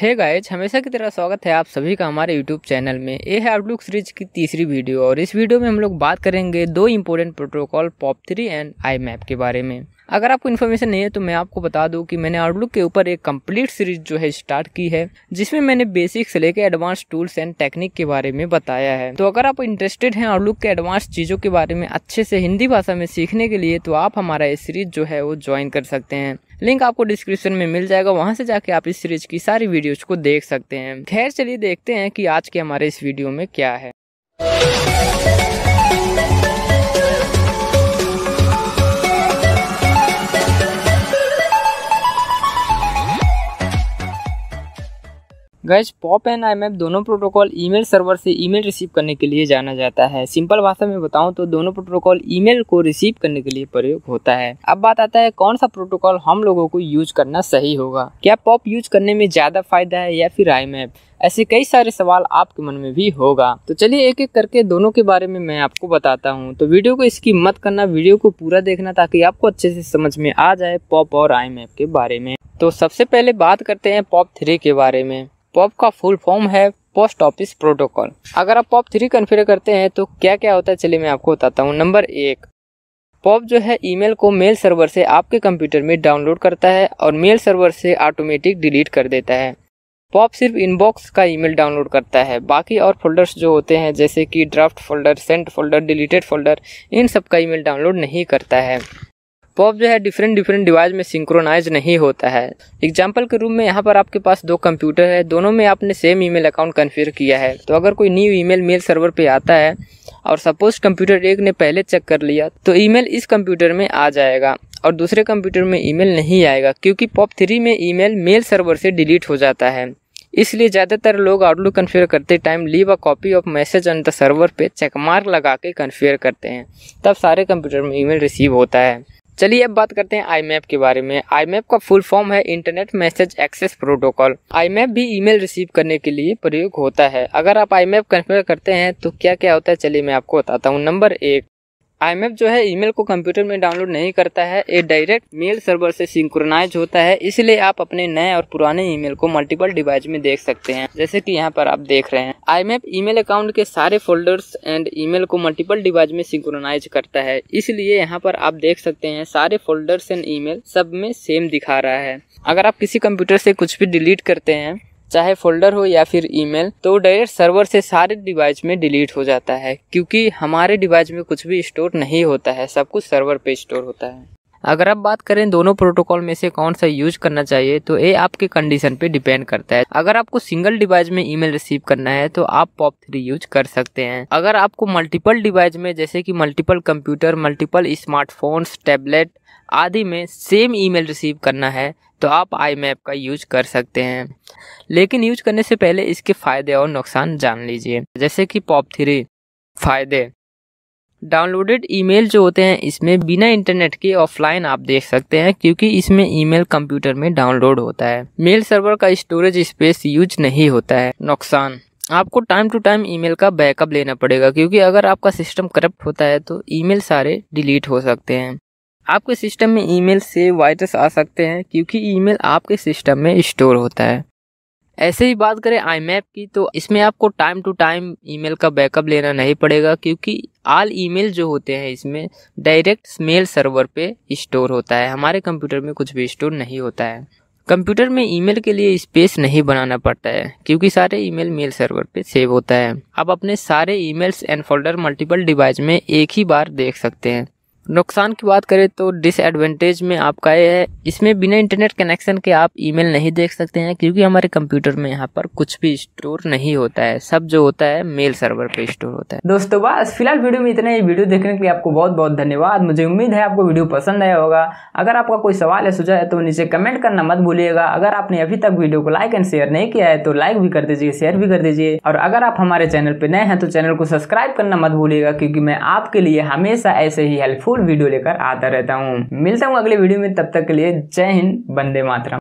hey guys हमेशा की तरह स्वागत है आप सभी का हमारे यूट्यूब चैनल में ये है आउटलुक सीरीज की तीसरी वीडियो और इस वीडियो में हम लोग बात करेंगे दो important protocol POP three and IMAP के बारे में अगर आपको इन्फॉर्मेशन नहीं है तो मैं आपको बता दूं कि मैंने आउटलुक के ऊपर एक कंप्लीट सीरीज जो है स्टार्ट की है जिसमें मैंने बेसिक से लेकर एडवांस टूल्स एंड टेक्निक के बारे में बताया है तो अगर आप इंटरेस्टेड हैं आउटलुक के एडवांस चीज़ों के बारे में अच्छे से हिंदी भाषा में सीखने के लिए तो आप हमारा ये सीरीज जो है वो ज्वाइन कर सकते हैं लिंक आपको डिस्क्रिप्शन में मिल जाएगा वहाँ से जाके आप इस सीरीज की सारी वीडियोज को देख सकते हैं खैर चलिए देखते हैं कि आज के हमारे इस वीडियो में क्या है गैस पॉप एंड आई दोनों प्रोटोकॉल ईमेल सर्वर से ईमेल रिसीव करने के लिए जाना जाता है सिंपल भाषा में बताऊं तो दोनों प्रोटोकॉल ईमेल को रिसीव करने के लिए प्रयोग होता है अब बात आता है कौन सा प्रोटोकॉल हम लोगों को यूज करना सही होगा क्या पॉप यूज करने में ज़्यादा फायदा है या फिर आई ऐसे कई सारे सवाल आपके मन में भी होगा तो चलिए एक एक करके दोनों के बारे में मैं आपको बताता हूँ तो वीडियो को इसकी मत करना वीडियो को पूरा देखना ताकि आपको अच्छे से समझ में आ जाए पॉप और आई के बारे में तो सबसे पहले बात करते हैं पॉप थ्री के बारे में पॉप का फुल फॉर्म है पोस्ट ऑफिस प्रोटोकॉल अगर आप पॉप थ्री कन्फिगर करते हैं तो क्या क्या होता है चलिए मैं आपको बताता हूँ नंबर एक पॉप जो है ईमेल को मेल सर्वर से आपके कंप्यूटर में डाउनलोड करता है और मेल सर्वर से ऑटोमेटिक डिलीट कर देता है पॉप सिर्फ इनबॉक्स का ईमेल डाउनलोड करता है बाकी और फोल्डर्स जो होते हैं जैसे कि draft folder sent folder deleted folder इन सब का ईमेल डाउनलोड नहीं करता है पॉप जो है डिफरेंट डिफरेंट डिवाइस में सिंक्रोनाइज नहीं होता है एग्जाम्पल के रूप में यहाँ पर आपके पास दो कंप्यूटर है दोनों में आपने सेम ईमेल अकाउंट कन्फिगर किया है तो अगर कोई न्यू ईमेल मेल सर्वर पे आता है और सपोज कंप्यूटर एक ने पहले चेक कर लिया तो ईमेल इस कंप्यूटर में आ जाएगा और दूसरे कंप्यूटर में ईमेल नहीं आएगा क्योंकि पॉप थ्री में ईमेल मेल सर्वर से डिलीट हो जाता है इसलिए ज़्यादातर लोग आउटलुक कन्फेयर करते time leave a copy of message on the server पे चेक मार्क लगा के कन्फेयर करते हैं तब सारे कंप्यूटर में ईमेल रिसीव होता है चलिए अब बात करते हैं आईमैप के बारे में आईमैप का फुल फॉर्म है internet message access protocol IMAP भी ईमेल रिसीव करने के लिए प्रयोग होता है अगर आप आईमैप कन्फिगर करते हैं तो क्या क्या होता है चलिए मैं आपको बताता हूँ नंबर एक आई जो है ईमेल को कंप्यूटर में डाउनलोड नहीं करता है ये डायरेक्ट मेल सर्वर से सिंक्रोनाइज होता है इसलिए आप अपने नए और पुराने ईमेल को मल्टीपल डिवाइस में देख सकते हैं जैसे कि यहाँ पर आप देख रहे हैं आई ईमेल अकाउंट के सारे फोल्डर्स एंड ईमेल को मल्टीपल डिवाइस में सिंक्रोनाइज करता है इसलिए यहाँ पर आप देख सकते हैं सारे फोल्डर्स एंड ई सब में सेम दिखा रहा है अगर आप किसी कंप्यूटर से कुछ भी डिलीट करते हैं चाहे फोल्डर हो या फिर ईमेल तो डायरेक्ट सर्वर से सारे डिवाइस में डिलीट हो जाता है क्योंकि हमारे डिवाइस में कुछ भी स्टोर नहीं होता है सब कुछ सर्वर पे स्टोर होता है अगर आप बात करें दोनों प्रोटोकॉल में से कौन सा यूज करना चाहिए तो ये आपके कंडीशन पे डिपेंड करता है अगर आपको सिंगल डिवाइस में ईमेल रिसीव करना है तो आप पॉप थ्री यूज कर सकते हैं अगर आपको मल्टीपल डिवाइस में जैसे कि multiple computer multiple smartphones tablet आदि में सेम ईमेल रिसीव करना है तो आप आई मैप का यूज कर सकते हैं लेकिन यूज करने से पहले इसके फ़ायदे और नुकसान जान लीजिए जैसे कि पॉप थ्री फ़ायदे डाउनलोडेड ईमेल जो होते हैं इसमें बिना इंटरनेट के ऑफलाइन आप देख सकते हैं क्योंकि इसमें ईमेल कंप्यूटर में डाउनलोड होता है मेल सर्वर का स्टोरेज स्पेस यूज नहीं होता है नुकसान आपको टाइम टू टाइम ईमेल का बैकअप लेना पड़ेगा क्योंकि अगर आपका सिस्टम करप्ट होता है तो ईमेल सारे डिलीट हो सकते हैं आपके सिस्टम में ईमेल से वायरस आ सकते हैं क्योंकि ईमेल आपके सिस्टम में स्टोर होता है ऐसे ही बात करें आईमैप की तो इसमें आपको टाइम टू टाइम ईमेल का बैकअप लेना नहीं पड़ेगा क्योंकि आल ईमेल जो होते हैं इसमें डायरेक्ट मेल सर्वर पे स्टोर होता है हमारे कंप्यूटर में कुछ भी स्टोर नहीं होता है कंप्यूटर में ईमेल के लिए स्पेस नहीं बनाना पड़ता है क्योंकि सारे ईमेल मेल सर्वर पे सेव होता है आप अपने सारे emails and folder multiple device में एक ही बार देख सकते हैं नुकसान की बात करें तो डिसएडवांटेज में आपका ये है इसमें बिना इंटरनेट कनेक्शन के आप ईमेल नहीं देख सकते हैं क्योंकि हमारे कंप्यूटर में यहाँ पर कुछ भी स्टोर नहीं होता है सब जो होता है मेल सर्वर पे स्टोर होता है दोस्तों बस फिलहाल वीडियो में इतना ही वीडियो देखने के लिए आपको बहुत बहुत धन्यवाद मुझे उम्मीद है आपको वीडियो पसंद आया होगा अगर आपका कोई सवाल है सुझा है तो नीचे कमेंट करना मत भूलिएगा अगर आपने अभी तक वीडियो को लाइक एंड शेयर नहीं किया है तो लाइक भी कर दीजिए शेयर भी कर दीजिए और अगर आप हमारे चैनल पर नए हैं तो चैनल को सब्सक्राइब करना मत भूलिएगा क्योंकि मैं आपके लिए हमेशा ऐसे ही हेल्पफुल वीडियो लेकर आता रहता हूँ मिलता हूँ अगले वीडियो में तब तक के लिए जय हिंद बंदे मातरम